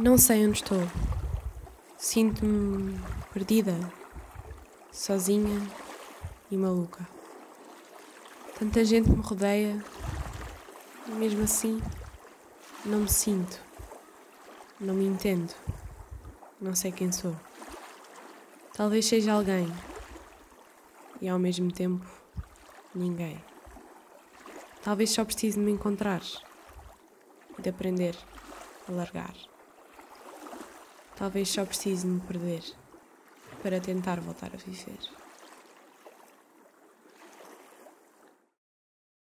Não sei onde estou. Sinto-me perdida, sozinha e maluca. Tanta gente me rodeia e mesmo assim não me sinto, não me entendo, não sei quem sou. Talvez seja alguém e ao mesmo tempo ninguém. Talvez só precise de me encontrar e de aprender a largar. Talvez só precise me perder para tentar voltar a viver.